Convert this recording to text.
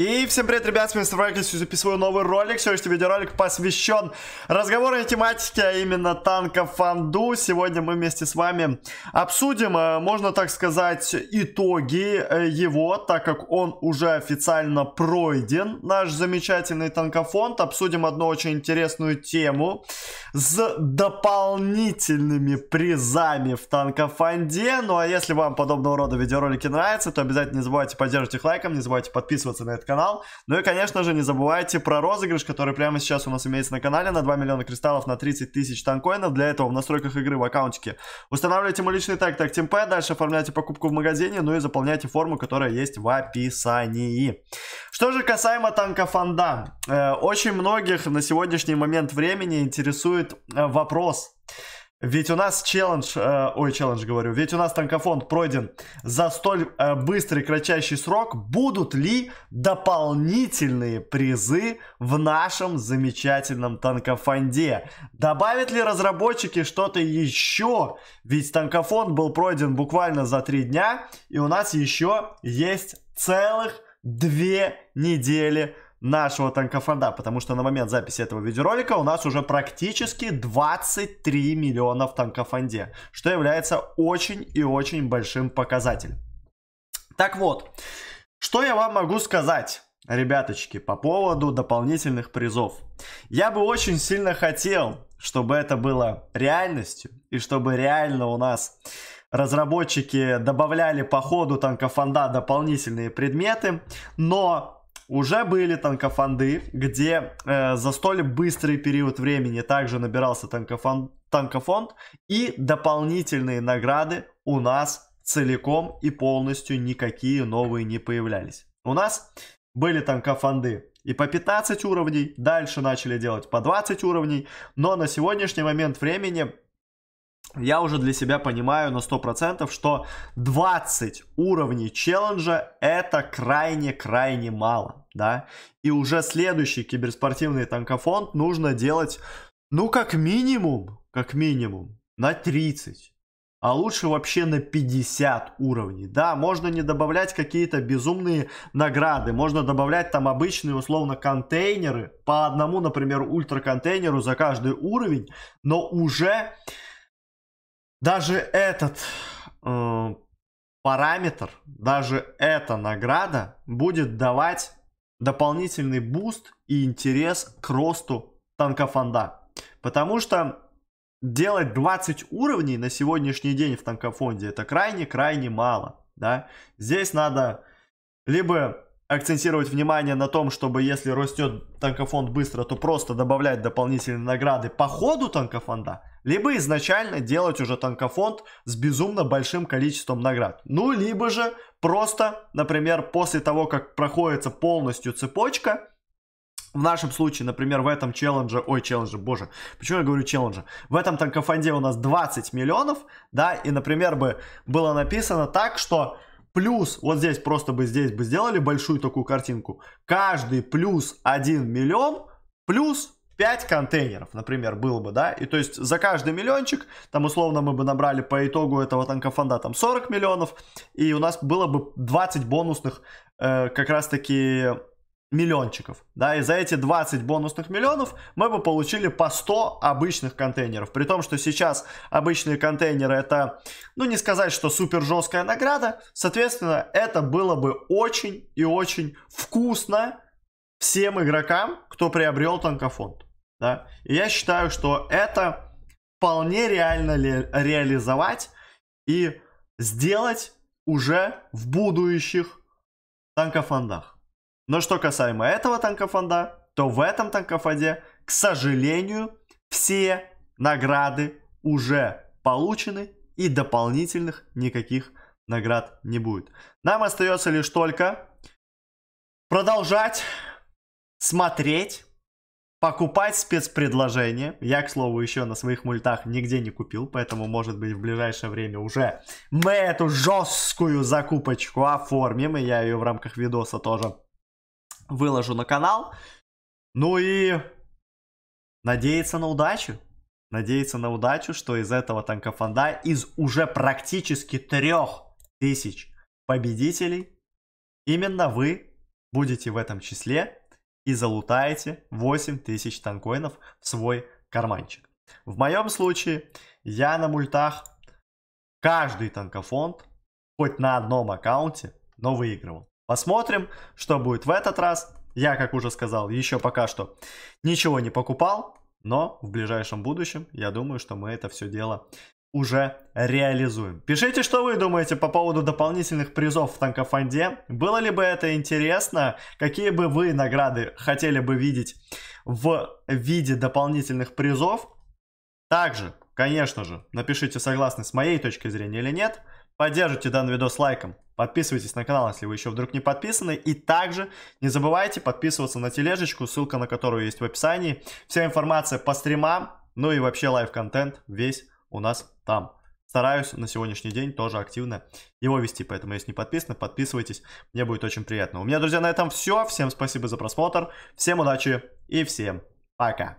И всем привет, ребят, с вами Ставраклис, записываю новый ролик. Сегодняшний видеоролик посвящен разговорной тематике, а именно танков фанду. Сегодня мы вместе с вами обсудим, э, можно так сказать, итоги э, его, так как он уже официально пройден, наш замечательный танкофонд. Обсудим одну очень интересную тему с дополнительными призами в танкофанде. Ну а если вам подобного рода видеоролики нравятся, то обязательно не забывайте поддерживать их лайком, не забывайте подписываться на этот канал. Ну и, конечно же, не забывайте про розыгрыш, который прямо сейчас у нас имеется на канале на 2 миллиона кристаллов на 30 тысяч танкоинов. Для этого в настройках игры в аккаунтике устанавливайте мой личный тег так Тимпэ, дальше оформляйте покупку в магазине, ну и заполняйте форму, которая есть в описании. Что же касаемо танка Фанда, э, очень многих на сегодняшний момент времени интересует э, вопрос, ведь у нас челлендж, э, ой, челлендж говорю, ведь у нас танкофонд пройден за столь э, быстрый, кратчайший срок. Будут ли дополнительные призы в нашем замечательном танкофонде? Добавят ли разработчики что-то еще? Ведь танкофонд был пройден буквально за три дня, и у нас еще есть целых две недели нашего танкофонда, потому что на момент записи этого видеоролика у нас уже практически 23 миллиона в танкофонде, что является очень и очень большим показателем. Так вот, что я вам могу сказать? Ребяточки, по поводу дополнительных призов. Я бы очень сильно хотел, чтобы это было реальностью, и чтобы реально у нас разработчики добавляли по ходу танкофонда дополнительные предметы, но уже были танкофанды, где э, за столь быстрый период времени также набирался танкофон, танкофонд. И дополнительные награды у нас целиком и полностью никакие новые не появлялись. У нас были танкофанды и по 15 уровней, дальше начали делать по 20 уровней, но на сегодняшний момент времени я уже для себя понимаю на 100%, что 20 уровней челленджа это крайне-крайне мало, да. И уже следующий киберспортивный танкофонд нужно делать, ну, как минимум, как минимум, на 30. А лучше вообще на 50 уровней. Да, можно не добавлять какие-то безумные награды. Можно добавлять там обычные, условно, контейнеры. По одному, например, ультра контейнеру за каждый уровень. Но уже даже этот э, параметр, даже эта награда будет давать дополнительный буст и интерес к росту танкофонда. Потому что делать 20 уровней на сегодняшний день в танкофонде это крайне-крайне мало. Да? Здесь надо либо акцентировать внимание на том, чтобы если растет танкофонд быстро, то просто добавлять дополнительные награды по ходу танкофонда, либо изначально делать уже танкофонд с безумно большим количеством наград. Ну, либо же просто, например, после того, как проходится полностью цепочка, в нашем случае, например, в этом челлендже, ой, челлендже, боже, почему я говорю челлендже? В этом танкофонде у нас 20 миллионов, да, и, например, бы было написано так, что Плюс, вот здесь просто бы здесь бы сделали большую такую картинку. Каждый плюс 1 миллион, плюс 5 контейнеров, например, было бы, да, и то есть за каждый миллиончик, там условно мы бы набрали по итогу этого танкофонда там 40 миллионов, и у нас было бы 20 бонусных э, как раз-таки миллиончиков. Да, и за эти 20 бонусных миллионов мы бы получили по 100 обычных контейнеров. При том, что сейчас обычные контейнеры это, ну не сказать, что супер жесткая награда. Соответственно, это было бы очень и очень вкусно всем игрокам, кто приобрел танкофонд. Да? И я считаю, что это вполне реально ре- реализовать и сделать уже в будущих танкофондах. Но что касаемо этого танкофонда, то в этом танкофонде, к сожалению, все награды уже получены и дополнительных никаких наград не будет. Нам остается лишь только продолжать смотреть, покупать спецпредложения. Я, к слову, еще на своих мультах нигде не купил, поэтому, может быть, в ближайшее время уже мы эту жесткую закупочку оформим, и я ее в рамках видоса тоже выложу на канал. Ну и надеяться на удачу. Надеяться на удачу, что из этого танкофонда, из уже практически трех тысяч победителей, именно вы будете в этом числе и залутаете 8 тысяч танкоинов в свой карманчик. В моем случае я на мультах каждый танкофонд хоть на одном аккаунте, но выигрывал. Посмотрим, что будет в этот раз. Я, как уже сказал, еще пока что ничего не покупал, но в ближайшем будущем, я думаю, что мы это все дело уже реализуем. Пишите, что вы думаете по поводу дополнительных призов в танкофонде. Было ли бы это интересно? Какие бы вы награды хотели бы видеть в виде дополнительных призов? Также, конечно же, напишите, согласны с моей точки зрения или нет. Поддержите данный видос лайком, Подписывайтесь на канал, если вы еще вдруг не подписаны. И также не забывайте подписываться на тележечку, ссылка на которую есть в описании. Вся информация по стримам, ну и вообще лайв-контент весь у нас там. Стараюсь на сегодняшний день тоже активно его вести, поэтому если не подписаны, подписывайтесь, мне будет очень приятно. У меня, друзья, на этом все. Всем спасибо за просмотр, всем удачи и всем пока.